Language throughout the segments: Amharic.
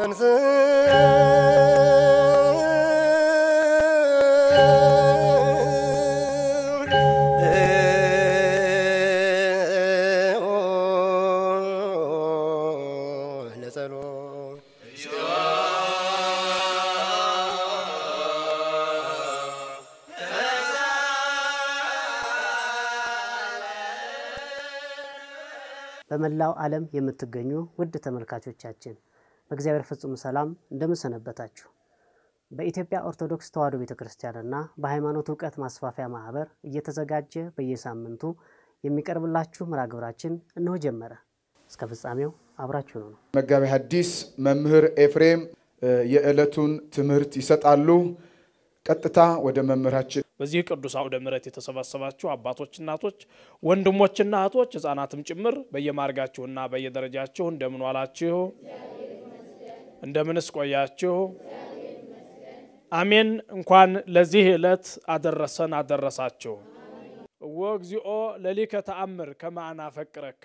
በመላው ዓለም የምትገኙ ውድ ተመልካቾቻችን በእግዚአብሔር ፍጹም ሰላም እንደምሰነበታችሁ። በኢትዮጵያ ኦርቶዶክስ ተዋሕዶ ቤተ ክርስቲያንና በሃይማኖት እውቀት ማስፋፊያ ማህበር እየተዘጋጀ በየሳምንቱ የሚቀርብላችሁ መርሐ ግብራችን እነሆ ጀመረ። እስከ ፍጻሜው አብራችሁ ነው። መጋቢ ሐዲስ መምህር ኤፍሬም የዕለቱን ትምህርት ይሰጣሉ። ቀጥታ ወደ መምህራችን በዚህ ቅዱስ አውደ ምረት የተሰባሰባችሁ አባቶች፣ እናቶች፣ ወንድሞችና እህቶች፣ ህጻናትም ጭምር በየማርጋችሁና በየደረጃችሁ እንደምን ዋላችሁ? እንደምንስ ቆያችሁ? አሜን። እንኳን ለዚህ ዕለት አደረሰን አደረሳችሁ። እወ እግዚኦ ለሊከ ተአምር ከማዕና ፈቅረከ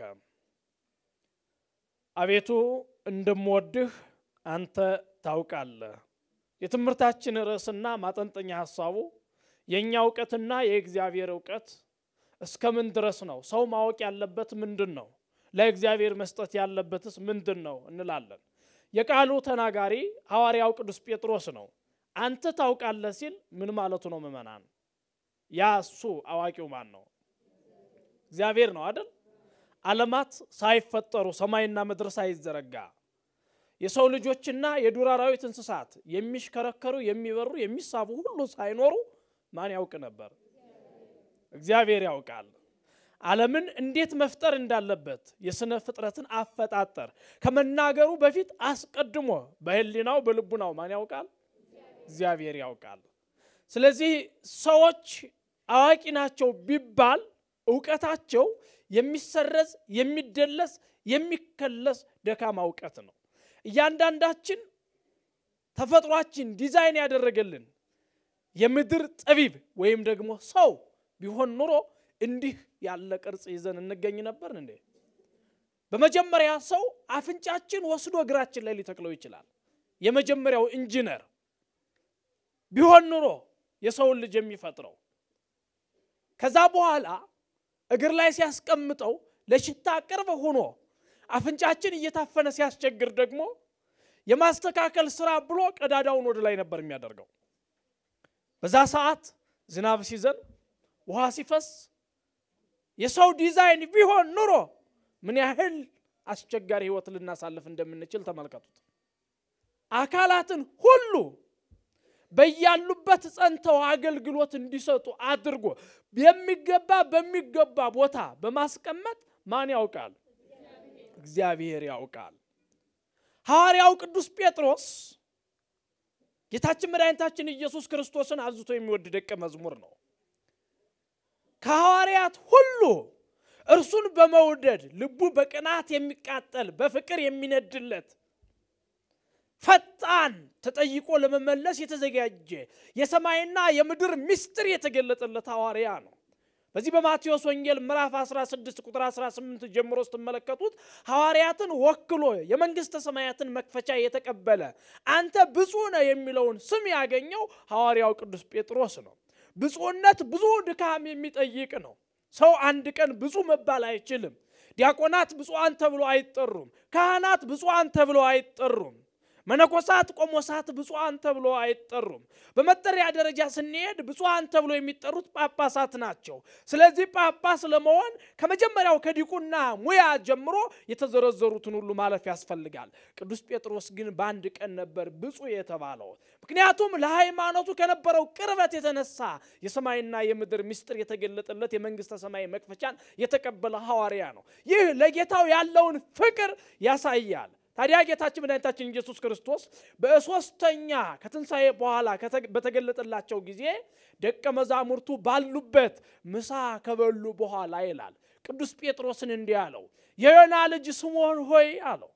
አቤቱ እንደምወድህ አንተ ታውቃለህ። የትምህርታችን ርዕስና ማጠንጠኛ ሀሳቡ የእኛ እውቀትና የእግዚአብሔር እውቀት እስከምን ድረስ ነው? ሰው ማወቅ ያለበት ምንድን ነው? ለእግዚአብሔር መስጠት ያለበትስ ምንድን ነው እንላለን። የቃሉ ተናጋሪ ሐዋርያው ቅዱስ ጴጥሮስ ነው። አንተ ታውቃለህ ሲል ምን ማለቱ ነው? ምእመናን ያ እሱ አዋቂው ማን ነው? እግዚአብሔር ነው አይደል? ዓለማት ሳይፈጠሩ ሰማይና ምድር ሳይዘረጋ የሰው ልጆችና የዱር አራዊት እንስሳት የሚሽከረከሩ የሚበሩ የሚሳቡ ሁሉ ሳይኖሩ ማን ያውቅ ነበር? እግዚአብሔር ያውቃል። ዓለምን እንዴት መፍጠር እንዳለበት የሥነ ፍጥረትን አፈጣጠር ከመናገሩ በፊት አስቀድሞ በህሊናው በልቡናው ማን ያውቃል? እግዚአብሔር ያውቃል። ስለዚህ ሰዎች አዋቂ ናቸው ቢባል እውቀታቸው የሚሰረዝ የሚደለስ የሚከለስ ደካማ እውቀት ነው። እያንዳንዳችን ተፈጥሯችን ዲዛይን ያደረገልን የምድር ጠቢብ ወይም ደግሞ ሰው ቢሆን ኑሮ እንዲህ ያለ ቅርጽ ይዘን እንገኝ ነበር እንዴ? በመጀመሪያ ሰው አፍንጫችን ወስዶ እግራችን ላይ ሊተክለው ይችላል። የመጀመሪያው ኢንጂነር ቢሆን ኑሮ የሰውን ልጅ የሚፈጥረው ከዛ በኋላ እግር ላይ ሲያስቀምጠው ለሽታ ቅርብ ሆኖ አፍንጫችን እየታፈነ ሲያስቸግር ደግሞ የማስተካከል ስራ ብሎ ቀዳዳውን ወደ ላይ ነበር የሚያደርገው። በዛ ሰዓት ዝናብ ሲዘን ውሃ ሲፈስ የሰው ዲዛይን ቢሆን ኑሮ ምን ያህል አስቸጋሪ ህይወት ልናሳልፍ እንደምንችል ተመልከቱት። አካላትን ሁሉ በያሉበት ጸንተው አገልግሎት እንዲሰጡ አድርጎ የሚገባ በሚገባ ቦታ በማስቀመጥ ማን ያውቃል? እግዚአብሔር ያውቃል። ሐዋርያው ቅዱስ ጴጥሮስ ጌታችን መድኃኒታችን ኢየሱስ ክርስቶስን አብዝቶ የሚወድ ደቀ መዝሙር ነው። ከሐዋርያት ሁሉ እርሱን በመውደድ ልቡ በቅናት የሚቃጠል በፍቅር የሚነድለት ፈጣን ተጠይቆ ለመመለስ የተዘጋጀ የሰማይና የምድር ምስጢር የተገለጠለት ሐዋርያ ነው። በዚህ በማቴዎስ ወንጌል ምዕራፍ 16 ቁጥር 18 ጀምሮ ስትመለከቱት ሐዋርያትን ወክሎ የመንግሥተ ሰማያትን መክፈቻ የተቀበለ አንተ ብፁዕ ነህ የሚለውን ስም ያገኘው ሐዋርያው ቅዱስ ጴጥሮስ ነው። ብፁዕነት ብዙ ድካም የሚጠይቅ ነው። ሰው አንድ ቀን ብፁዕ መባል አይችልም። ዲያቆናት ብፁዓን ተብሎ አይጠሩም። ካህናት ብፁዓን ተብሎ አይጠሩም። መነኮሳት፣ ቆሞሳት ብፁዓን ተብሎ አይጠሩም። በመጠሪያ ደረጃ ስንሄድ ብፁዓን ተብሎ የሚጠሩት ጳጳሳት ናቸው። ስለዚህ ጳጳስ ለመሆን ከመጀመሪያው ከዲቁና ሙያ ጀምሮ የተዘረዘሩትን ሁሉ ማለፍ ያስፈልጋል። ቅዱስ ጴጥሮስ ግን በአንድ ቀን ነበር ብፁ የተባለው። ምክንያቱም ለሃይማኖቱ ከነበረው ቅርበት የተነሳ የሰማይና የምድር ምስጢር የተገለጠለት የመንግስተ ሰማይ መክፈቻን የተቀበለ ሐዋርያ ነው። ይህ ለጌታው ያለውን ፍቅር ያሳያል። ታዲያ ጌታችን መድኃኒታችን ኢየሱስ ክርስቶስ በሶስተኛ ከትንሣኤ በኋላ በተገለጠላቸው ጊዜ ደቀ መዛሙርቱ ባሉበት ምሳ ከበሉ በኋላ ይላል ቅዱስ ጴጥሮስን እንዲህ አለው፣ የዮና ልጅ ስምዖን ሆይ አለው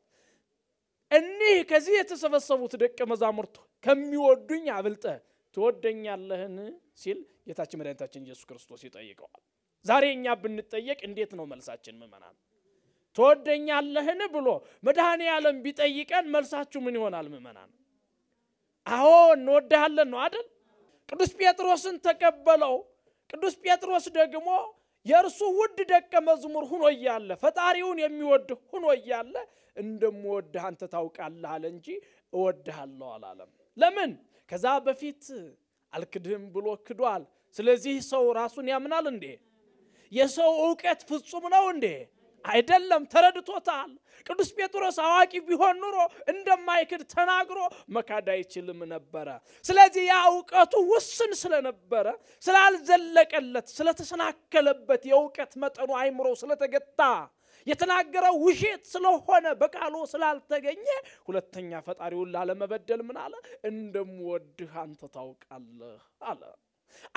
እኒህ ከዚህ የተሰበሰቡት ደቀ መዛሙርቱ ከሚወዱኝ አብልጠ ትወደኛለህን ሲል ጌታችን መድኃኒታችን ኢየሱስ ክርስቶስ ይጠይቀዋል። ዛሬ እኛ ብንጠየቅ እንዴት ነው መልሳችን ምመናል ትወደኛለህን ብሎ መድኃኔ ዓለም ቢጠይቀን መልሳችሁ ምን ይሆናል? ምእመናን አዎ እንወድሃለን ነው አደል? ቅዱስ ጴጥሮስን ተቀበለው። ቅዱስ ጴጥሮስ ደግሞ የእርሱ ውድ ደቀ መዝሙር ሁኖ እያለ ፈጣሪውን የሚወድ ሁኖ እያለ እንደምወድህ አንተ ታውቃለህ አለ እንጂ እወድሃለሁ አላለም። ለምን? ከዛ በፊት አልክድህም ብሎ ክዷል። ስለዚህ ሰው ራሱን ያምናል እንዴ? የሰው እውቀት ፍጹም ነው እንዴ? አይደለም፣ ተረድቶታል። ቅዱስ ጴጥሮስ አዋቂ ቢሆን ኑሮ እንደማይክድ ተናግሮ መካድ አይችልም ነበረ። ስለዚህ ያ እውቀቱ ውስን ስለነበረ ስላልዘለቀለት፣ ስለተሰናከለበት የእውቀት መጠኑ አይምሮ ስለተገታ የተናገረው ውሸት ስለሆነ በቃሉ ስላልተገኘ ሁለተኛ ፈጣሪውን ላለመበደል ምን አለ? እንደምወድህ አንተ ታውቃለህ አለ።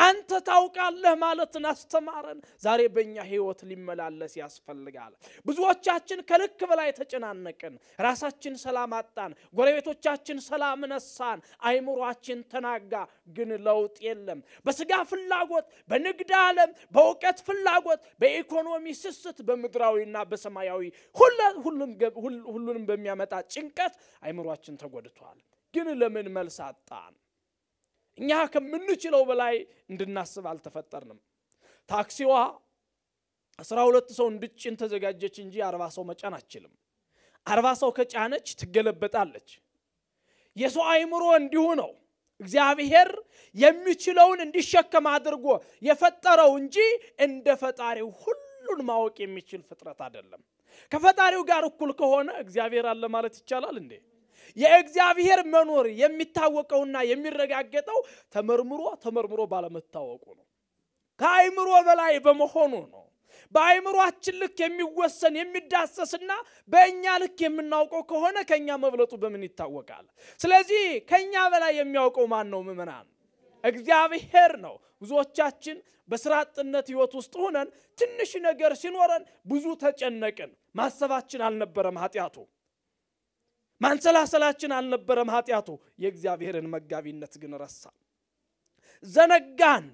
አንተ ታውቃለህ ማለትን አስተማረን። ዛሬ በእኛ ህይወት ሊመላለስ ያስፈልጋል። ብዙዎቻችን ከልክ በላይ ተጨናነቅን፣ ራሳችን ሰላም አጣን፣ ጎረቤቶቻችን ሰላም ነሳን፣ አይምሯችን ተናጋ፣ ግን ለውጥ የለም። በስጋ ፍላጎት፣ በንግድ ዓለም፣ በእውቀት ፍላጎት፣ በኢኮኖሚ ስስት፣ በምድራዊና በሰማያዊ ሁሉንም በሚያመጣ ጭንቀት አይምሯችን ተጎድቷል። ግን ለምን መልስ አጣን? እኛ ከምንችለው በላይ እንድናስብ አልተፈጠርንም ታክሲዋ አስራ ሁለት ሰው እንድጭን ተዘጋጀች እንጂ አርባ ሰው መጫን አችልም አርባ ሰው ከጫነች ትገለበጣለች የሰው አይምሮ እንዲሁ ነው እግዚአብሔር የሚችለውን እንዲሸከም አድርጎ የፈጠረው እንጂ እንደ ፈጣሪው ሁሉን ማወቅ የሚችል ፍጥረት አይደለም ከፈጣሪው ጋር እኩል ከሆነ እግዚአብሔር አለ ማለት ይቻላል እንዴ የእግዚአብሔር መኖር የሚታወቀውና የሚረጋገጠው ተመርምሮ ተመርምሮ ባለመታወቁ ነው። ከአይምሮ በላይ በመሆኑ ነው። በአይምሯችን ልክ የሚወሰን የሚዳሰስና በእኛ ልክ የምናውቀው ከሆነ ከእኛ መብለጡ በምን ይታወቃል? ስለዚህ ከእኛ በላይ የሚያውቀው ማን ነው? ምዕመናን፣ እግዚአብሔር ነው። ብዙዎቻችን በስራ አጥነት ህይወት ውስጥ ሆነን ትንሽ ነገር ሲኖረን ብዙ ተጨነቅን። ማሰባችን አልነበረም ኃጢአቱ ማንሰላሰላችን አልነበረም ኃጢአቱ፣ የእግዚአብሔርን መጋቢነት ግን ረሳ። ዘነጋን።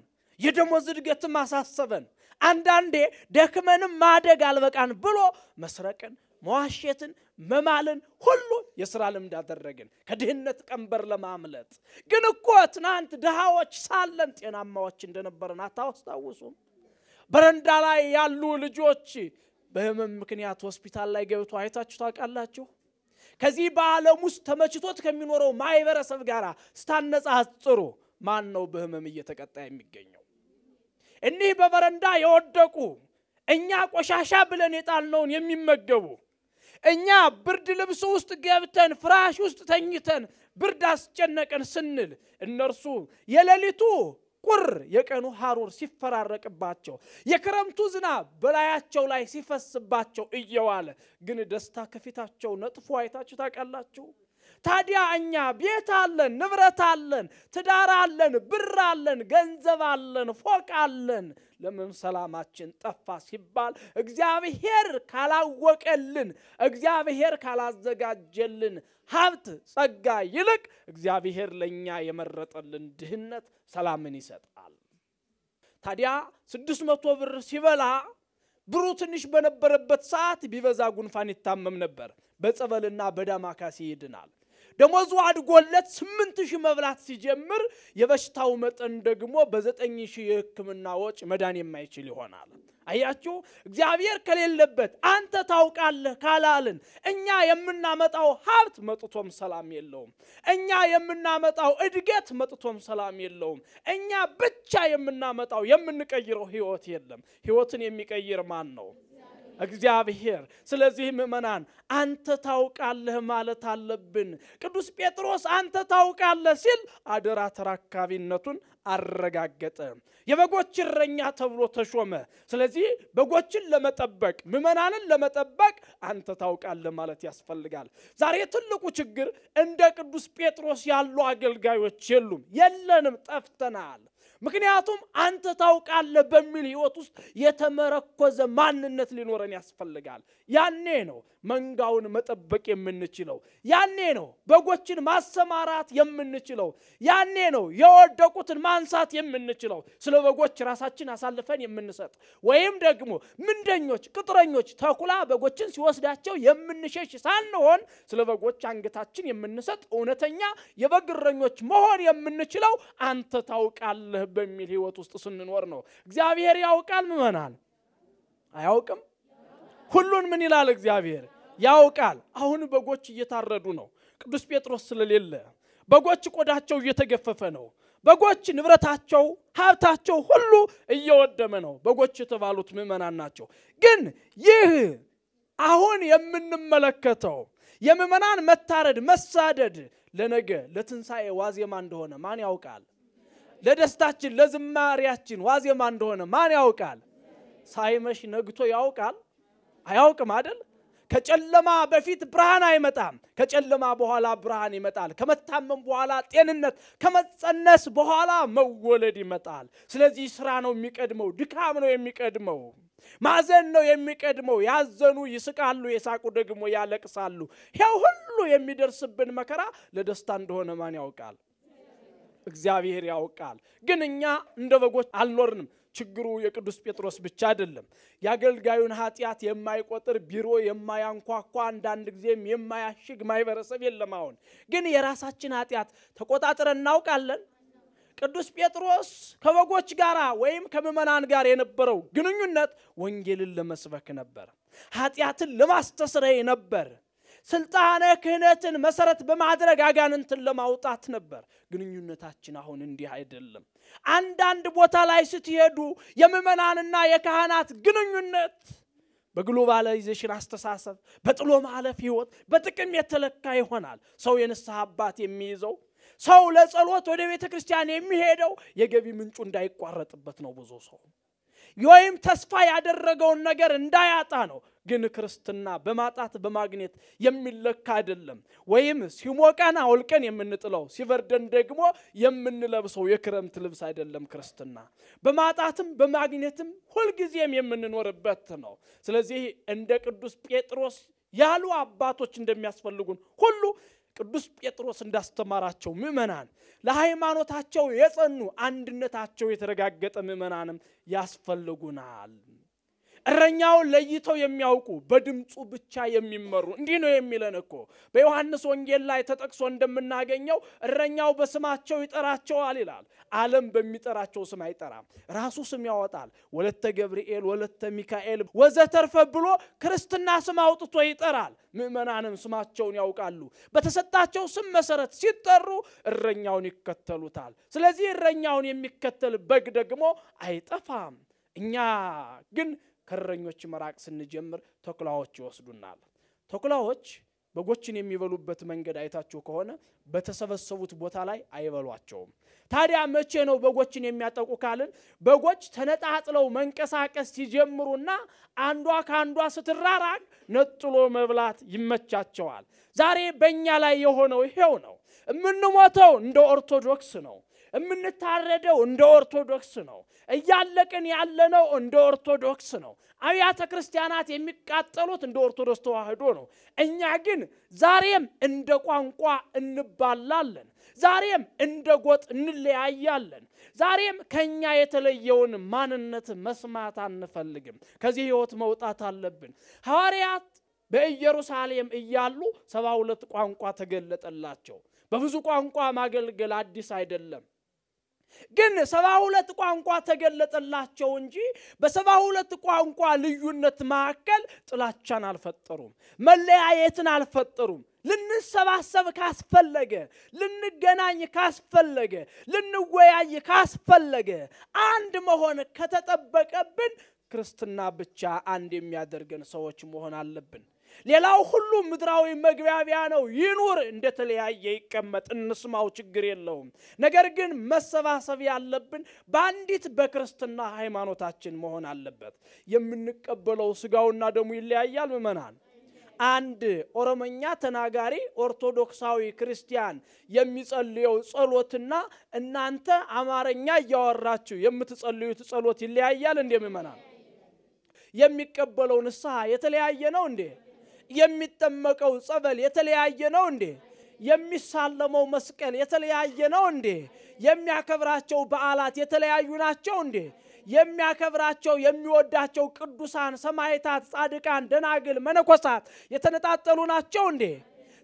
የደሞዝ እድገትም አሳሰበን። አንዳንዴ ደክመንም ማደግ አልበቃን ብሎ መስረቅን፣ መዋሸትን፣ መማልን ሁሉ የሥራ ልምድ አደረግን ከድህነት ቀንበር ለማምለጥ። ግን እኮ ትናንት ድሃዎች ሳለን ጤናማዎች እንደነበረን አታስታውሱም? በረንዳ ላይ ያሉ ልጆች በህመም ምክንያት ሆስፒታል ላይ ገብቶ አይታችሁ ታውቃላችሁ? ከዚህ በዓለም ውስጥ ተመችቶት ከሚኖረው ማህበረሰብ ጋር ስታነጻጽሩ ማን ነው በህመም እየተቀጣ የሚገኘው? እኒህ በበረንዳ የወደቁ እኛ ቆሻሻ ብለን የጣልነውን የሚመገቡ እኛ ብርድ ልብስ ውስጥ ገብተን ፍራሽ ውስጥ ተኝተን ብርድ አስጨነቀን ስንል እነርሱ የሌሊቱ ጥቁር የቀኑ ሐሩር ሲፈራረቅባቸው የክረምቱ ዝናብ በላያቸው ላይ ሲፈስባቸው እየዋለ ግን ደስታ ከፊታቸው ነጥፎ አይታችሁ ታውቃላችሁ? ታዲያ እኛ ቤት አለን፣ ንብረት አለን፣ ትዳር አለን፣ ብር አለን፣ ገንዘብ አለን፣ ፎቅ አለን። ለምን ሰላማችን ጠፋ ሲባል እግዚአብሔር ካላወቀልን፣ እግዚአብሔር ካላዘጋጀልን ሀብት፣ ጸጋ ይልቅ እግዚአብሔር ለእኛ የመረጠልን ድህነት ሰላምን ይሰጣል። ታዲያ ስድስት መቶ ብር ሲበላ ብሩ ትንሽ በነበረበት ሰዓት ቢበዛ ጉንፋን ይታመም ነበር። በጸበልና በዳማካሴ ይድናል። ደሞዙ አድጎለት ስምንት ሺህ መብላት ሲጀምር የበሽታው መጠን ደግሞ በዘጠኝ ሺህ የሕክምና ወጪ መዳን የማይችል ይሆናል። አያችሁ፣ እግዚአብሔር ከሌለበት አንተ ታውቃለህ ካላልን እኛ የምናመጣው ሀብት መጥቶም ሰላም የለውም። እኛ የምናመጣው እድገት መጥቶም ሰላም የለውም። እኛ ብቻ የምናመጣው የምንቀይረው ህይወት የለም። ህይወትን የሚቀይር ማን ነው? እግዚአብሔር። ስለዚህ ምእመናን አንተ ታውቃለህ ማለት አለብን። ቅዱስ ጴጥሮስ አንተ ታውቃለህ ሲል አደራ ተራካቢነቱን አረጋገጠ። የበጎች እረኛ ተብሎ ተሾመ። ስለዚህ በጎችን ለመጠበቅ ምእመናንን ለመጠበቅ አንተ ታውቃለህ ማለት ያስፈልጋል። ዛሬ ትልቁ ችግር እንደ ቅዱስ ጴጥሮስ ያሉ አገልጋዮች የሉም፣ የለንም፣ ጠፍተናል። ምክንያቱም አንተ ታውቃለህ በሚል ህይወት ውስጥ የተመረኮዘ ማንነት ሊኖረን ያስፈልጋል። ያኔ ነው መንጋውን መጠበቅ የምንችለው ያኔ ነው። በጎችን ማሰማራት የምንችለው ያኔ ነው። የወደቁትን ማንሳት የምንችለው ስለ በጎች ራሳችን አሳልፈን የምንሰጥ ወይም ደግሞ ምንደኞች፣ ቅጥረኞች ተኩላ በጎችን ሲወስዳቸው የምንሸሽ ሳንሆን ስለ በጎች አንገታችን የምንሰጥ እውነተኛ የበግ እረኞች መሆን የምንችለው አንተ ታውቃለህ በሚል ህይወት ውስጥ ስንኖር ነው። እግዚአብሔር ያውቃል ምመናል አያውቅም? ሁሉን ምን ይላል እግዚአብሔር ያውቃል። አሁን በጎች እየታረዱ ነው። ቅዱስ ጴጥሮስ ስለሌለ በጎች ቆዳቸው እየተገፈፈ ነው። በጎች ንብረታቸው፣ ሀብታቸው ሁሉ እየወደመ ነው። በጎች የተባሉት ምዕመናን ናቸው። ግን ይህ አሁን የምንመለከተው የምዕመናን መታረድ፣ መሳደድ ለነገ ለትንሣኤ ዋዜማ እንደሆነ ማን ያውቃል? ለደስታችን፣ ለዝማሪያችን ዋዜማ እንደሆነ ማን ያውቃል? ሳይመሽ ነግቶ ያውቃል? አያውቅም አይደል? ከጨለማ በፊት ብርሃን አይመጣም። ከጨለማ በኋላ ብርሃን ይመጣል። ከመታመም በኋላ ጤንነት፣ ከመጸነስ በኋላ መወለድ ይመጣል። ስለዚህ ስራ ነው የሚቀድመው፣ ድካም ነው የሚቀድመው፣ ማዘን ነው የሚቀድመው። ያዘኑ ይስቃሉ፣ የሳቁ ደግሞ ያለቅሳሉ። ያው ሁሉ የሚደርስብን መከራ ለደስታ እንደሆነ ማን ያውቃል? እግዚአብሔር ያውቃል። ግን እኛ እንደ በጎች አልኖርንም። ችግሩ የቅዱስ ጴጥሮስ ብቻ አይደለም። የአገልጋዩን ኃጢአት የማይቆጥር ቢሮ የማያንኳኳ አንዳንድ ጊዜም የማያሽግ ማህበረሰብ የለም። አሁን ግን የራሳችን ኃጢአት ተቆጣጥረን እናውቃለን። ቅዱስ ጴጥሮስ ከበጎች ጋር ወይም ከምዕመናን ጋር የነበረው ግንኙነት ወንጌልን ለመስበክ ነበር፣ ኃጢአትን ለማስተስረይ ነበር፣ ስልጣነ ክህነትን መሰረት በማድረግ አጋንንትን ለማውጣት ነበር። ግንኙነታችን አሁን እንዲህ አይደለም። አንዳንድ ቦታ ላይ ስትሄዱ የምእመናንና የካህናት ግንኙነት በግሎባላይዜሽን አስተሳሰብ በጥሎ ማለፍ ህይወት በጥቅም የተለካ ይሆናል። ሰው የንስሐ አባት የሚይዘው ሰው ለጸሎት ወደ ቤተ ክርስቲያን የሚሄደው የገቢ ምንጩ እንዳይቋረጥበት ነው። ብዙ ሰው ወይም ተስፋ ያደረገውን ነገር እንዳያጣ ነው። ግን ክርስትና በማጣት በማግኘት የሚለካ አይደለም። ወይም ሲሞቀን አውልቀን የምንጥለው ሲበርደን ደግሞ የምንለብሰው የክረምት ልብስ አይደለም። ክርስትና በማጣትም በማግኘትም ሁልጊዜም የምንኖርበት ነው። ስለዚህ እንደ ቅዱስ ጴጥሮስ ያሉ አባቶች እንደሚያስፈልጉን ሁሉ ቅዱስ ጴጥሮስ እንዳስተማራቸው ምእመናን ለሃይማኖታቸው የጸኑ አንድነታቸው የተረጋገጠ ምእመናንም ያስፈልጉናል። እረኛውን ለይተው የሚያውቁ በድምፁ ብቻ የሚመሩ እንዲህ ነው የሚለን እኮ በዮሐንስ ወንጌል ላይ ተጠቅሶ እንደምናገኘው እረኛው በስማቸው ይጠራቸዋል ይላል። ዓለም በሚጠራቸው ስም አይጠራም፣ ራሱ ስም ያወጣል። ወለተ ገብርኤል፣ ወለተ ሚካኤል ወዘተርፈ ብሎ ክርስትና ስም አውጥቶ ይጠራል። ምእመናንም ስማቸውን ያውቃሉ። በተሰጣቸው ስም መሰረት ሲጠሩ እረኛውን ይከተሉታል። ስለዚህ እረኛውን የሚከተል በግ ደግሞ አይጠፋም። እኛ ግን ከረኞች መራቅ ስንጀምር ተኩላዎች ይወስዱናል። ተኩላዎች በጎችን የሚበሉበት መንገድ አይታችሁ ከሆነ በተሰበሰቡት ቦታ ላይ አይበሏቸውም። ታዲያ መቼ ነው በጎችን የሚያጠቁ ካልን በጎች ተነጣጥለው መንቀሳቀስ ሲጀምሩና አንዷ ከአንዷ ስትራራቅ ነጥሎ መብላት ይመቻቸዋል። ዛሬ በእኛ ላይ የሆነው ይሄው ነው። የምንሞተው እንደ ኦርቶዶክስ ነው። የምንታረደው እንደ ኦርቶዶክስ ነው። እያለቅን ያለነው እንደ ኦርቶዶክስ ነው። አብያተ ክርስቲያናት የሚቃጠሉት እንደ ኦርቶዶክስ ተዋህዶ ነው። እኛ ግን ዛሬም እንደ ቋንቋ እንባላለን። ዛሬም እንደ ጎጥ እንለያያለን። ዛሬም ከኛ የተለየውን ማንነት መስማት አንፈልግም። ከዚህ ሕይወት መውጣት አለብን። ሐዋርያት በኢየሩሳሌም እያሉ ሰባ ሁለት ቋንቋ ተገለጠላቸው። በብዙ ቋንቋ ማገልገል አዲስ አይደለም። ግን ሰባ ሁለት ቋንቋ ተገለጠላቸው እንጂ በሰባ ሁለት ቋንቋ ልዩነት መካከል ጥላቻን አልፈጠሩም፣ መለያየትን አልፈጠሩም። ልንሰባሰብ ካስፈለገ፣ ልንገናኝ ካስፈለገ፣ ልንወያይ ካስፈለገ አንድ መሆን ከተጠበቀብን ክርስትና ብቻ አንድ የሚያደርገን ሰዎች መሆን አለብን። ሌላው ሁሉ ምድራዊ መግቢያቢያ ነው። ይኑር እንደተለያየ ይቀመጥ፣ እንስማው፣ ችግር የለውም። ነገር ግን መሰባሰብ ያለብን በአንዲት በክርስትና ሃይማኖታችን መሆን አለበት። የምንቀበለው ስጋውና ደሙ ይለያያል። ምእመናን አንድ ኦሮመኛ ተናጋሪ ኦርቶዶክሳዊ ክርስቲያን የሚጸልየው ጸሎትና እናንተ አማርኛ እያወራችሁ የምትጸልዩት ጸሎት ይለያያል። እንዴ ምእመናን የሚቀበለው ንስሐ የተለያየ ነው እንዴ? የሚጠመቀው ጸበል የተለያየ ነው እንዴ? የሚሳለመው መስቀል የተለያየ ነው እንዴ? የሚያከብራቸው በዓላት የተለያዩ ናቸው እንዴ? የሚያከብራቸው የሚወዳቸው ቅዱሳን፣ ሰማዕታት፣ ጻድቃን፣ ደናግል፣ መነኮሳት የተነጣጠሉ ናቸው እንዴ?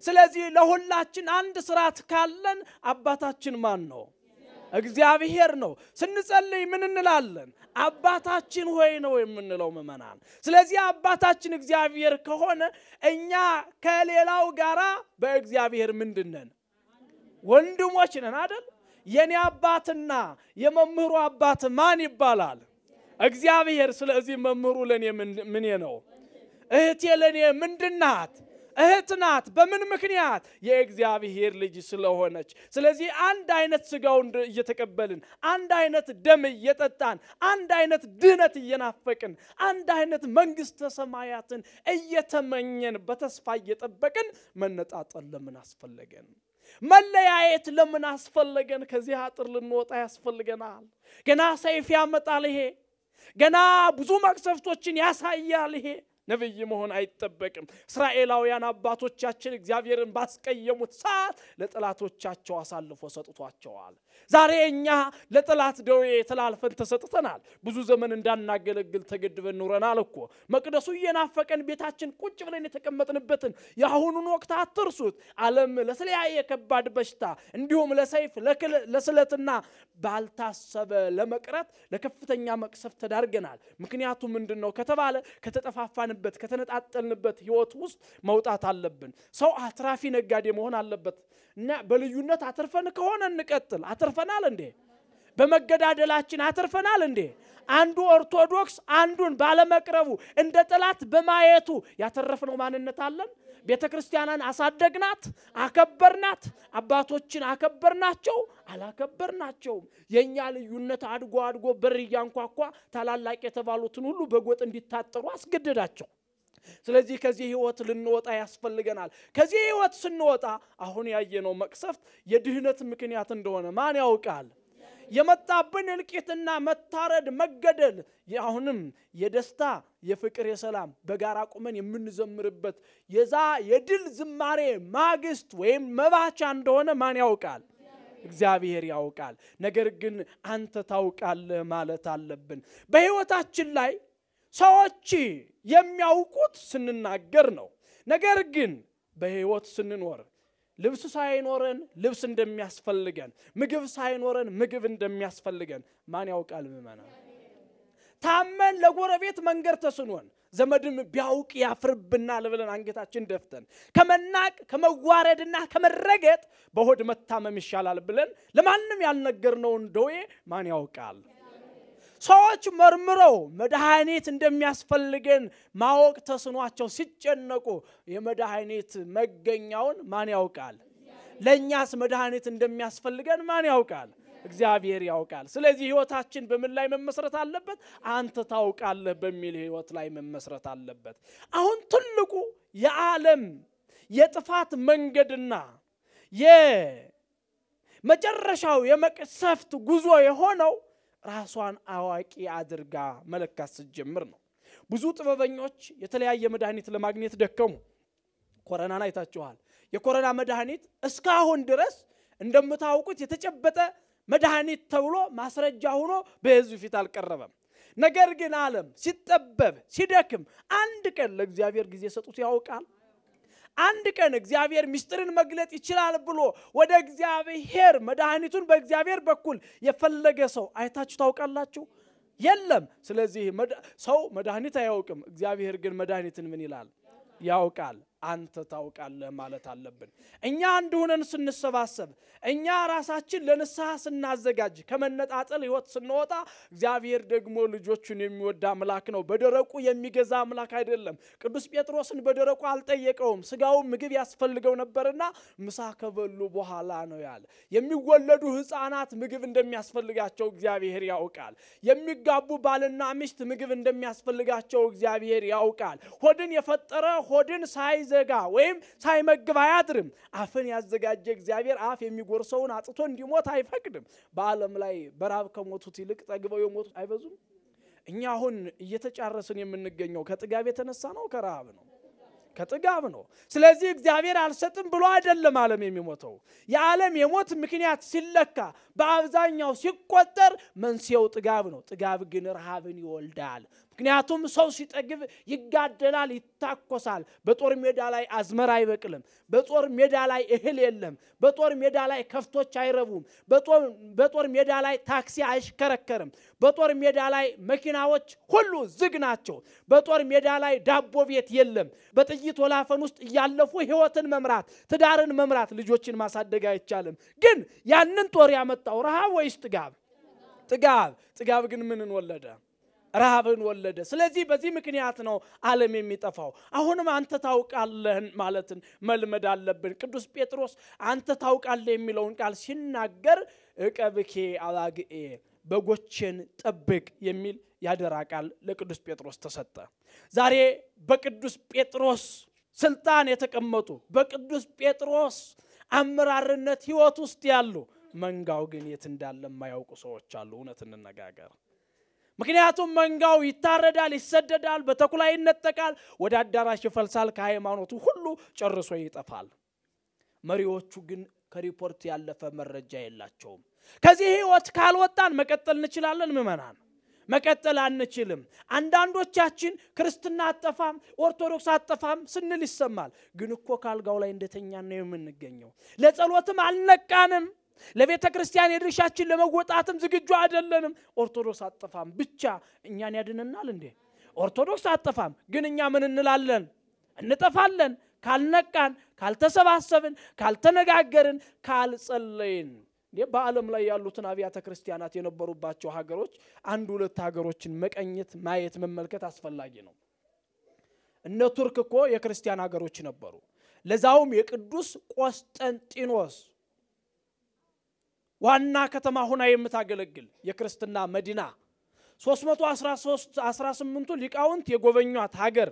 ስለዚህ ለሁላችን አንድ ስርዓት ካለን አባታችን ማን ነው? እግዚአብሔር ነው። ስንጸልይ ምን እንላለን? አባታችን ሆይ ነው የምንለው ምእመናን። ስለዚህ አባታችን እግዚአብሔር ከሆነ እኛ ከሌላው ጋራ በእግዚአብሔር ምንድን ነን? ወንድሞች ነን አደል? የኔ አባትና የመምህሩ አባት ማን ይባላል? እግዚአብሔር። ስለዚህ መምህሩ ለእኔ ምኔ ነው? እህቴ ለእኔ ምንድናት? እህት ናት። በምን ምክንያት? የእግዚአብሔር ልጅ ስለሆነች። ስለዚህ አንድ አይነት ስጋውን እየተቀበልን፣ አንድ አይነት ደም እየጠጣን፣ አንድ አይነት ድህነት እየናፈቅን፣ አንድ አይነት መንግስተ ሰማያትን እየተመኘን፣ በተስፋ እየጠበቅን መነጣጠል ለምን አስፈለገን? መለያየት ለምን አስፈለገን? ከዚህ አጥር ልንወጣ ያስፈልገናል። ገና ሰይፍ ያመጣል ይሄ። ገና ብዙ መቅሰፍቶችን ያሳያል ይሄ ነብይ መሆን አይጠበቅም። እስራኤላውያን አባቶቻችን እግዚአብሔርን ባስቀየሙት ሰዓት ለጠላቶቻቸው አሳልፎ ሰጥቷቸዋል። ዛሬ እኛ ለጠላት ደዌ ተላልፈን ተሰጥተናል። ብዙ ዘመን እንዳናገለግል ተገድበን ኑረናል እኮ መቅደሱ እየናፈቀን ቤታችን ቁጭ ብለን የተቀመጥንበትን የአሁኑን ወቅት አትርሱት። ዓለም ለተለያየ ከባድ በሽታ እንዲሁም ለሰይፍ ለስለትና ባልታሰበ ለመቅረት ለከፍተኛ መቅሰፍ ተዳርገናል። ምክንያቱ ምንድን ነው ከተባለ ከተጠፋፋን ከተጣልንበት ከተነጣጠልንበት ህይወት ውስጥ መውጣት አለብን። ሰው አትራፊ ነጋዴ መሆን አለበት እና በልዩነት አትርፈን ከሆነ እንቀጥል። አትርፈናል እንዴ? በመገዳደላችን አትርፈናል እንዴ? አንዱ ኦርቶዶክስ አንዱን ባለመቅረቡ እንደ ጠላት በማየቱ ያተረፍነው ማንነት አለን? ቤተ ክርስቲያንን አሳደግናት፣ አከበርናት። አባቶችን አከበርናቸው አላከበርናቸውም። የእኛ ልዩነት አድጎ አድጎ በር እያንኳኳ ታላላቅ የተባሉትን ሁሉ በጎጥ እንዲታጠሩ አስገደዳቸው። ስለዚህ ከዚህ ህይወት ልንወጣ ያስፈልገናል። ከዚህ ህይወት ስንወጣ አሁን ያየነው መቅሰፍት የድህነት ምክንያት እንደሆነ ማን ያውቃል? የመጣብን እልቂትና መታረድ፣ መገደል አሁንም የደስታ የፍቅር፣ የሰላም በጋራ ቁመን የምንዘምርበት የዛ የድል ዝማሬ ማግስት ወይም መባቻ እንደሆነ ማን ያውቃል? እግዚአብሔር ያውቃል። ነገር ግን አንተ ታውቃለህ ማለት አለብን። በሕይወታችን ላይ ሰዎች የሚያውቁት ስንናገር ነው። ነገር ግን በሕይወት ስንኖር ልብስ ሳይኖረን ልብስ እንደሚያስፈልገን፣ ምግብ ሳይኖረን ምግብ እንደሚያስፈልገን ማን ያውቃል? ምመና ታመን ለጎረቤት መንገድ ተስኖን ዘመድም ቢያውቅ ያፍርብናል ብለን አንገታችን ደፍተን ከመናቅ ከመዋረድና ከመረገጥ በሆድ መታመም ይሻላል ብለን ለማንም ያልነገርነውን ደዌ ማን ያውቃል? ሰዎች መርምረው መድኃኒት እንደሚያስፈልገን ማወቅ ተስኗቸው ሲጨነቁ የመድኃኒት መገኛውን ማን ያውቃል? ለእኛስ መድኃኒት እንደሚያስፈልገን ማን ያውቃል? እግዚአብሔር ያውቃል። ስለዚህ ህይወታችን በምን ላይ መመስረት አለበት? አንተ ታውቃለህ በሚል ህይወት ላይ መመስረት አለበት። አሁን ትልቁ የዓለም የጥፋት መንገድና የመጨረሻው የመቅሰፍት ጉዞ የሆነው ራሷን አዋቂ አድርጋ መለካት ስትጀምር ነው። ብዙ ጥበበኞች የተለያየ መድኃኒት ለማግኘት ደከሙ። ኮረናን አይታችኋል። የኮረና መድኃኒት እስካሁን ድረስ እንደምታውቁት የተጨበጠ መድኃኒት ተብሎ ማስረጃ ሆኖ በሕዝብ ፊት አልቀረበም። ነገር ግን ዓለም ሲጠበብ ሲደክም አንድ ቀን ለእግዚአብሔር ጊዜ ሰጡት ያውቃል? አንድ ቀን እግዚአብሔር ምስጢርን መግለጥ ይችላል ብሎ ወደ እግዚአብሔር መድኃኒቱን በእግዚአብሔር በኩል የፈለገ ሰው አይታችሁ ታውቃላችሁ? የለም። ስለዚህ ሰው መድኃኒት አያውቅም፣ እግዚአብሔር ግን መድኃኒትን ምን ይላል? ያውቃል። አንተ ታውቃለህ ማለት አለብን። እኛ አንድ ሆነን ስንሰባሰብ፣ እኛ ራሳችን ለንስሐ ስናዘጋጅ፣ ከመነጣጠል ህይወት ስንወጣ እግዚአብሔር ደግሞ ልጆቹን የሚወድ አምላክ ነው። በደረቁ የሚገዛ አምላክ አይደለም። ቅዱስ ጴጥሮስን በደረቁ አልጠየቀውም። ስጋው ምግብ ያስፈልገው ነበርና ምሳ ከበሉ በኋላ ነው ያለ። የሚወለዱ ህፃናት ምግብ እንደሚያስፈልጋቸው እግዚአብሔር ያውቃል። የሚጋቡ ባልና ሚስት ምግብ እንደሚያስፈልጋቸው እግዚአብሔር ያውቃል። ሆድን የፈጠረ ሆድን ሳይዘ ሳይዘጋ ወይም ሳይመግብ አያድርም። አፍን ያዘጋጀ እግዚአብሔር አፍ የሚጎርሰውን አጥቶ እንዲሞት አይፈቅድም። በዓለም ላይ በራብ ከሞቱት ይልቅ ጠግበው የሞቱት አይበዙም? እኛ አሁን እየተጫረስን የምንገኘው ከጥጋብ የተነሳ ነው? ከረሃብ ነው? ከጥጋብ ነው። ስለዚህ እግዚአብሔር አልሰጥም ብሎ አይደለም ዓለም የሚሞተው። የዓለም የሞት ምክንያት ሲለካ በአብዛኛው ሲቆጠር መንስኤው ጥጋብ ነው። ጥጋብ ግን ረሃብን ይወልዳል። ምክንያቱም ሰው ሲጠግብ ይጋደላል፣ ይታኮሳል። በጦር ሜዳ ላይ አዝመራ አይበቅልም። በጦር ሜዳ ላይ እህል የለም። በጦር ሜዳ ላይ ከፍቶች አይረቡም። በጦር ሜዳ ላይ ታክሲ አይሽከረከርም። በጦር ሜዳ ላይ መኪናዎች ሁሉ ዝግ ናቸው። በጦር ሜዳ ላይ ዳቦ ቤት የለም። በጥይት ወላፈን ውስጥ እያለፉ ህይወትን መምራት፣ ትዳርን መምራት፣ ልጆችን ማሳደግ አይቻልም። ግን ያንን ጦር ያመጣው ረሃብ ወይስ ጥጋብ? ጥጋብ። ጥጋብ ግን ምንን ወለደ? ረሃብን ወለደ። ስለዚህ በዚህ ምክንያት ነው ዓለም የሚጠፋው። አሁንም አንተ ታውቃለህን ማለትን መልመድ አለብን። ቅዱስ ጴጥሮስ አንተ ታውቃለህ የሚለውን ቃል ሲናገር እቀብኬ አላግኤ በጎችን ጠብቅ የሚል ያደራ ቃል ለቅዱስ ጴጥሮስ ተሰጠ። ዛሬ በቅዱስ ጴጥሮስ ስልጣን የተቀመጡ በቅዱስ ጴጥሮስ አመራርነት ህይወት ውስጥ ያሉ መንጋው ግን የት እንዳለ የማያውቁ ሰዎች አሉ። እውነት እንነጋገር። ምክንያቱም መንጋው ይታረዳል፣ ይሰደዳል፣ በተኩላ ይነጠቃል፣ ወደ አዳራሽ ይፈልሳል፣ ከሃይማኖቱ ሁሉ ጨርሶ ይጠፋል። መሪዎቹ ግን ከሪፖርት ያለፈ መረጃ የላቸውም። ከዚህ ህይወት ካልወጣን መቀጠል እንችላለን ምእመናን? መቀጠል አንችልም። አንዳንዶቻችን ክርስትና አጠፋም ኦርቶዶክስ አጠፋም ስንል ይሰማል። ግን እኮ ከአልጋው ላይ እንደተኛ ነው የምንገኘው። ለጸሎትም አልነቃንም። ለቤተ ክርስቲያን የድርሻችን ለመወጣትም ዝግጁ አይደለንም። ኦርቶዶክስ አጠፋም ብቻ እኛን ያድንናል እንዴ? ኦርቶዶክስ አጠፋም ግን እኛ ምን እንላለን? እንጠፋለን ካልነቃን፣ ካልተሰባሰብን፣ ካልተነጋገርን፣ ካልጸለይን በዓለም ላይ ያሉትን አብያተ ክርስቲያናት የነበሩባቸው ሀገሮች አንድ ሁለት ሀገሮችን መቀኘት፣ ማየት፣ መመልከት አስፈላጊ ነው። እነ ቱርክ እኮ የክርስቲያን ሀገሮች ነበሩ። ለዛውም የቅዱስ ቆስጠንጢኖስ ዋና ከተማ ሆና የምታገለግል የክርስትና መዲና 318ቱ ሊቃውንት የጎበኟት ሀገር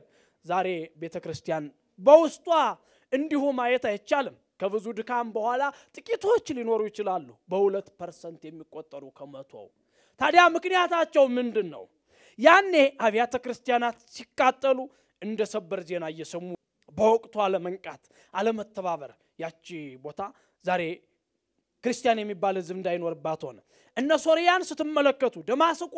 ዛሬ ቤተ ክርስቲያን በውስጧ እንዲሁ ማየት አይቻልም። ከብዙ ድካም በኋላ ጥቂቶች ሊኖሩ ይችላሉ፣ በሁለት ፐርሰንት የሚቆጠሩ ከመቶው። ታዲያ ምክንያታቸው ምንድን ነው? ያኔ አብያተ ክርስቲያናት ሲቃጠሉ እንደ ሰበር ዜና እየሰሙ በወቅቱ አለመንቃት፣ አለመተባበር ያቺ ቦታ ዛሬ ክርስቲያን የሚባል ህዝብ እንዳይኖርባት ሆነ። እነ ሶርያን ስትመለከቱ ደማስቆ፣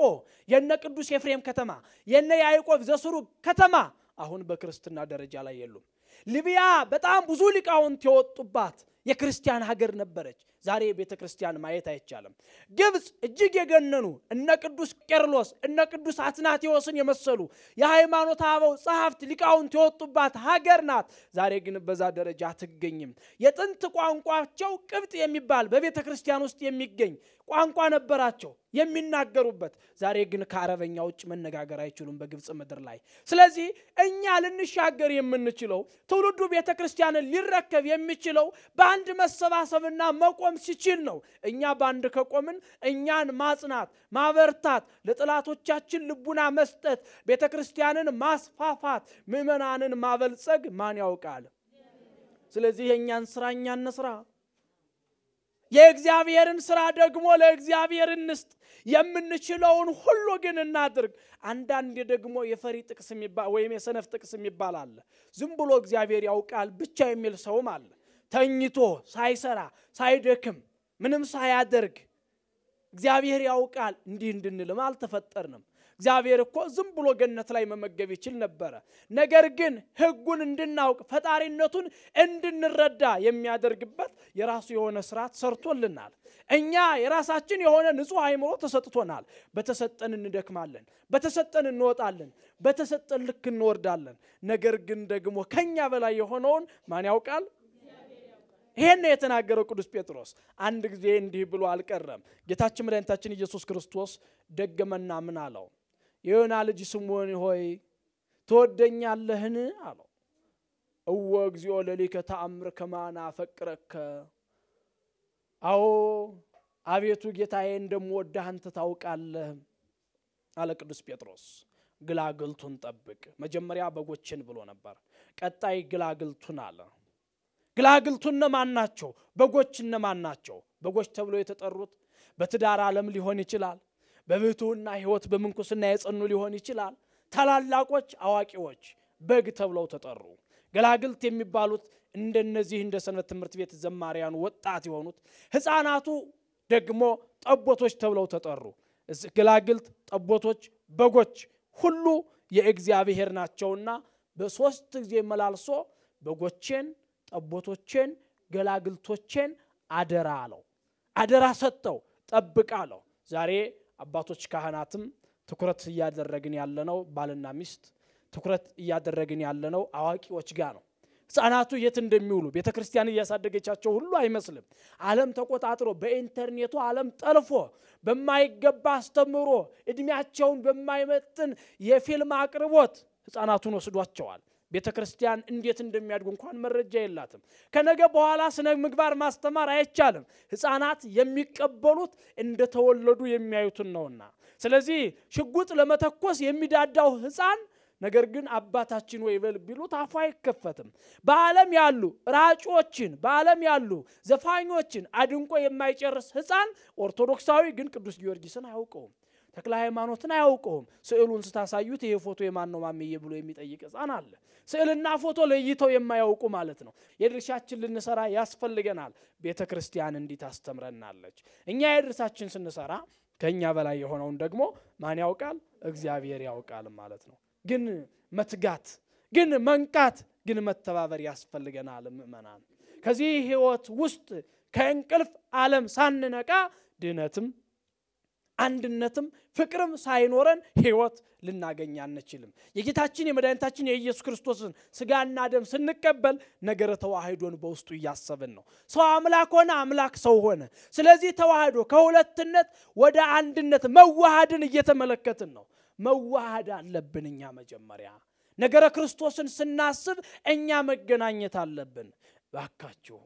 የነ ቅዱስ ኤፍሬም ከተማ፣ የነ ያዕቆብ ዘስሩ ከተማ አሁን በክርስትና ደረጃ ላይ የሉም። ሊቢያ በጣም ብዙ ሊቃውንት የወጡባት የክርስቲያን ሀገር ነበረች። ዛሬ ቤተ ክርስቲያን ማየት አይቻልም። ግብፅ እጅግ የገነኑ እነ ቅዱስ ቄርሎስ እነ ቅዱስ አትናቴዎስን የመሰሉ የሃይማኖት አበው ጸሐፍት፣ ሊቃውንት የወጡባት ሀገር ናት። ዛሬ ግን በዛ ደረጃ አትገኝም። የጥንት ቋንቋቸው ቅብጥ የሚባል በቤተ ክርስቲያን ውስጥ የሚገኝ ቋንቋ ነበራቸው የሚናገሩበት። ዛሬ ግን ከአረበኛ ውጭ መነጋገር አይችሉም በግብፅ ምድር ላይ። ስለዚህ እኛ ልንሻገር የምንችለው ትውልዱ ቤተ ክርስቲያንን ሊረከብ የሚችለው በአንድ መሰባሰብና መቆም መጠቀም ሲችል ነው። እኛ በአንድ ከቆምን እኛን ማጽናት፣ ማበርታት፣ ለጠላቶቻችን ልቡና መስጠት፣ ቤተ ክርስቲያንን ማስፋፋት፣ ምዕመናንን ማበልጸግ ማን ያውቃል? ስለዚህ የእኛን ስራ እኛ እንስራ። የእግዚአብሔርን ስራ ደግሞ ለእግዚአብሔር እንስጥ። የምንችለውን ሁሉ ግን እናድርግ። አንዳንድ ደግሞ የፈሪ ጥቅስ ወይም የሰነፍ ጥቅስ የሚባል አለ። ዝም ብሎ እግዚአብሔር ያውቃል ብቻ የሚል ሰውም አለ። ተኝቶ ሳይሰራ ሳይደክም ምንም ሳያደርግ እግዚአብሔር ያውቃል እንዲህ እንድንልም አልተፈጠርንም። እግዚአብሔር እኮ ዝም ብሎ ገነት ላይ መመገብ ይችል ነበረ። ነገር ግን ህጉን እንድናውቅ ፈጣሪነቱን እንድንረዳ የሚያደርግበት የራሱ የሆነ ስርዓት ሰርቶልናል። እኛ የራሳችን የሆነ ንጹህ አይምሮ ተሰጥቶናል። በተሰጠን እንደክማለን፣ በተሰጠን እንወጣለን፣ በተሰጠን ልክ እንወርዳለን። ነገር ግን ደግሞ ከኛ በላይ የሆነውን ማን ያውቃል? ይሄን ነው የተናገረው ቅዱስ ጴጥሮስ። አንድ ጊዜ እንዲህ ብሎ አልቀረም። ጌታችን መድኃኒታችን ኢየሱስ ክርስቶስ ደገመና ምን አለው? የዮና ልጅ ስምዖን ሆይ ትወደኛለህን? አለው። እወ እግዚኦ ለሊከ ተአምር ከማና ፈቅረከ አዎ አቤቱ ጌታዬ እንደምወዳህ አንተ ታውቃለህ አለ ቅዱስ ጴጥሮስ። ግላግልቱን ጠብቅ። መጀመሪያ በጎችን ብሎ ነበር። ቀጣይ ግላግልቱን አለ። ግላግልቱ እነማን ናቸው? በጎች እነማን ናቸው? በጎች ተብሎ የተጠሩት በትዳር ዓለም ሊሆን ይችላል። በብሕትውና ሕይወት በምንኩስና የጸኑ ሊሆን ይችላል። ታላላቆች፣ አዋቂዎች በግ ተብለው ተጠሩ። ገላግልት የሚባሉት እንደነዚህ እንደ ሰንበት ትምህርት ቤት ዘማሪያኑ ወጣት የሆኑት ሕፃናቱ ደግሞ ጠቦቶች ተብለው ተጠሩ። ገላግልት፣ ጠቦቶች፣ በጎች ሁሉ የእግዚአብሔር ናቸውና በሦስት ጊዜ መላልሶ በጎቼን ጠቦቶቼን፣ ገላግልቶቼን አደራ አለው። አደራ ሰጠው፣ ጠብቅ አለው። ዛሬ አባቶች ካህናትም ትኩረት እያደረግን ያለነው ባልና ሚስት ትኩረት እያደረግን ያለነው አዋቂዎች ጋር ነው። ህፃናቱ የት እንደሚውሉ ቤተ ክርስቲያን እያሳደገቻቸው ሁሉ አይመስልም። አለም ተቆጣጥሮ በኢንተርኔቱ አለም ጠልፎ በማይገባ አስተምሮ እድሜያቸውን በማይመጥን የፊልም አቅርቦት ህፃናቱን ወስዷቸዋል። ቤተ ክርስቲያን እንዴት እንደሚያድጉ እንኳን መረጃ የላትም። ከነገ በኋላ ስነ ምግባር ማስተማር አይቻልም። ሕፃናት የሚቀበሉት እንደተወለዱ የሚያዩትን ነውና፣ ስለዚህ ሽጉጥ ለመተኮስ የሚዳዳው ሕፃን ነገር ግን አባታችን ወይ በል ቢሉት አፉ አይከፈትም። በዓለም ያሉ ራጮችን፣ በዓለም ያሉ ዘፋኞችን አድንቆ የማይጨርስ ሕፃን ኦርቶዶክሳዊ ግን ቅዱስ ጊዮርጊስን አያውቀውም። ተክለ ሃይማኖትን አያውቀውም። ስዕሉን ስታሳዩት ይሄ ፎቶ የማን ነው ማሚዬ ብሎ የሚጠይቅ ህፃን አለ። ስዕልና ፎቶ ለይተው የማያውቁ ማለት ነው። የድርሻችን ልንሰራ ያስፈልገናል። ቤተ ክርስቲያን እንዲህ ታስተምረናለች። እኛ የድርሳችን ስንሰራ ከእኛ በላይ የሆነውን ደግሞ ማን ያውቃል? እግዚአብሔር ያውቃል ማለት ነው። ግን መትጋት፣ ግን መንቃት፣ ግን መተባበር ያስፈልገናል ምእመናን። ከዚህ ህይወት ውስጥ ከእንቅልፍ ዓለም ሳንነቃ ድህነትም አንድነትም ፍቅርም ሳይኖረን ህይወት ልናገኝ አንችልም። የጌታችን የመድኃኒታችን የኢየሱስ ክርስቶስን ስጋና ደም ስንቀበል ነገረ ተዋህዶን በውስጡ እያሰብን ነው። ሰው አምላክ ሆነ፣ አምላክ ሰው ሆነ። ስለዚህ ተዋህዶ ከሁለትነት ወደ አንድነት መዋሃድን እየተመለከትን ነው። መዋሃድ አለብን እኛ መጀመሪያ ነገረ ክርስቶስን ስናስብ እኛ መገናኘት አለብን። ባካችሁ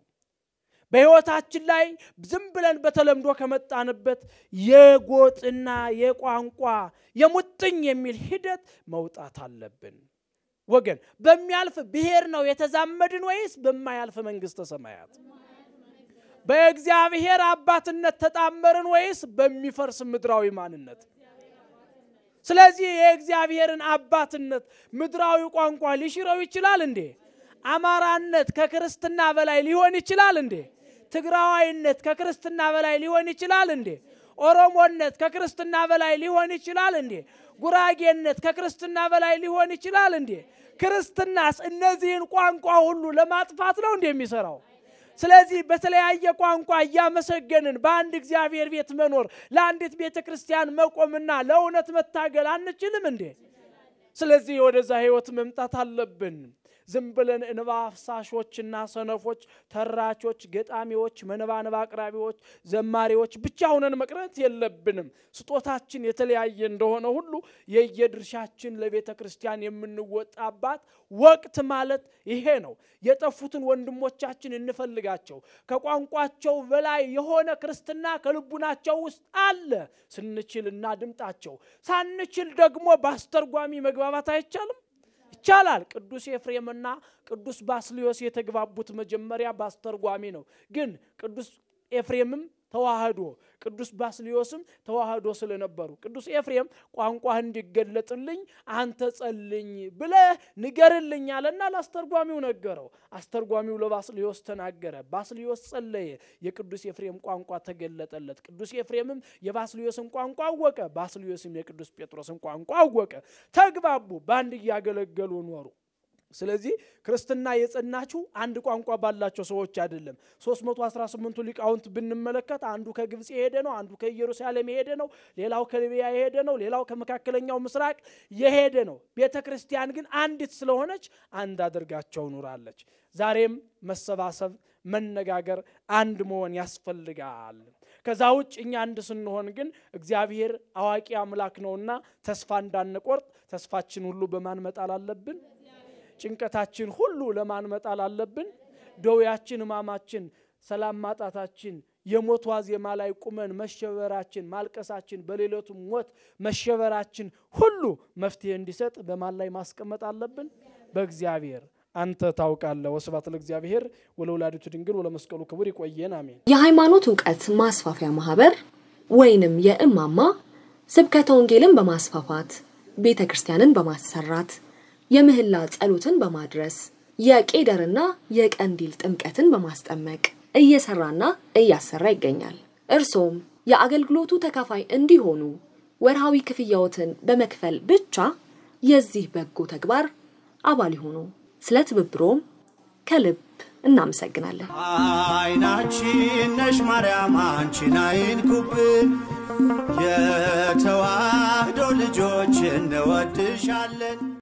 በሕይወታችን ላይ ዝም ብለን በተለምዶ ከመጣንበት የጎጥና የቋንቋ የሙጥኝ የሚል ሂደት መውጣት አለብን። ወገን በሚያልፍ ብሔር ነው የተዛመድን ወይስ በማያልፍ መንግሥተ ሰማያት? በእግዚአብሔር አባትነት ተጣመርን ወይስ በሚፈርስ ምድራዊ ማንነት? ስለዚህ የእግዚአብሔርን አባትነት ምድራዊ ቋንቋ ሊሽረው ይችላል እንዴ? አማራነት ከክርስትና በላይ ሊሆን ይችላል እንዴ? ትግራዋይነት ከክርስትና በላይ ሊሆን ይችላል እንዴ? ኦሮሞነት ከክርስትና በላይ ሊሆን ይችላል እንዴ? ጉራጌነት ከክርስትና በላይ ሊሆን ይችላል እንዴ? ክርስትናስ እነዚህን ቋንቋ ሁሉ ለማጥፋት ነው እንዴ የሚሰራው? ስለዚህ በተለያየ ቋንቋ እያመሰገንን በአንድ እግዚአብሔር ቤት መኖር ለአንዲት ቤተ ክርስቲያን መቆምና ለእውነት መታገል አንችልም እንዴ? ስለዚህ ወደዛ ህይወት መምጣት አለብን። ዝም ብለን እንባ አፍሳሾችና ሰነፎች፣ ተራቾች፣ ገጣሚዎች፣ መነባነባ አቅራቢዎች፣ ዘማሪዎች ብቻ ሁነን መቅረት የለብንም። ስጦታችን የተለያየ እንደሆነ ሁሉ የየድርሻችን ለቤተ ክርስቲያን የምንወጣባት ወቅት ማለት ይሄ ነው። የጠፉትን ወንድሞቻችን እንፈልጋቸው። ከቋንቋቸው በላይ የሆነ ክርስትና ከልቡናቸው ውስጥ አለ። ስንችል እናድምጣቸው፣ ሳንችል ደግሞ በአስተርጓሚ መግባባት አይቻልም። ይቻላል። ቅዱስ ኤፍሬምና ቅዱስ ባስሊዮስ የተግባቡት መጀመሪያ ባስተርጓሚ ነው። ግን ቅዱስ ኤፍሬምም ተዋህዶ ቅዱስ ባስሊዮስም ተዋህዶ ስለነበሩ ቅዱስ ኤፍሬም ቋንቋ እንዲገለጥልኝ አንተ ጸልኝ ብለህ ንገርልኝ አለና ለአስተርጓሚው ነገረው። አስተርጓሚው ለባስሊዮስ ተናገረ። ባስሊዮስ ጸለየ፣ የቅዱስ ኤፍሬም ቋንቋ ተገለጠለት። ቅዱስ ኤፍሬምም የባስሊዮስን ቋንቋ አወቀ፣ ባስሊዮስም የቅዱስ ጴጥሮስን ቋንቋ አወቀ። ተግባቡ፣ በአንድ እያገለገሉ ኖሩ። ስለዚህ ክርስትና የጸናችው አንድ ቋንቋ ባላቸው ሰዎች አይደለም። 318ቱ ሊቃውንት ብንመለከት አንዱ ከግብፅ የሄደ ነው፣ አንዱ ከኢየሩሳሌም የሄደ ነው፣ ሌላው ከሊቢያ የሄደ ነው፣ ሌላው ከመካከለኛው ምስራቅ የሄደ ነው። ቤተ ክርስቲያን ግን አንዲት ስለሆነች አንድ አድርጋቸው ኑራለች። ዛሬም መሰባሰብ፣ መነጋገር፣ አንድ መሆን ያስፈልጋል። ከዛ ውጭ እኛ አንድ ስንሆን ግን እግዚአብሔር አዋቂ አምላክ ነውና ተስፋ እንዳንቆርጥ ተስፋችን ሁሉ በማን መጣል አለብን? ጭንቀታችን ሁሉ ለማን መጣል አለብን? ደውያችን፣ ሕማማችን፣ ሰላም ማጣታችን የሞት ዋዜማ ላይ ቁመን መሸበራችን፣ ማልቀሳችን፣ በሌሎቱ ሞት መሸበራችን ሁሉ መፍትሄ እንዲሰጥ በማን ላይ ማስቀመጥ አለብን? በእግዚአብሔር አንተ ታውቃለህ። ወስብሐት ለእግዚአብሔር ወለወላዲቱ ድንግል ወለመስቀሉ ክቡር። ይቆየን፣ አሜን። የሃይማኖት እውቀት ማስፋፊያ ማህበር ወይንም የእማማ ስብከተ ወንጌልን በማስፋፋት ቤተ ክርስቲያንን በማሰራት የምህላ ጸሎትን በማድረስ የቄደርና የቀንዲል ጥምቀትን በማስጠመቅ እየሰራና እያሰራ ይገኛል። እርሶም የአገልግሎቱ ተካፋይ እንዲሆኑ ወርሃዊ ክፍያዎትን በመክፈል ብቻ የዚህ በጎ ተግባር አባል ይሆኑ። ስለ ትብብሮም ከልብ እናመሰግናለን። አይናችን ነሽ ማርያም አንቺን ኩብ የተዋህዶ ልጆች እንወድሻለን።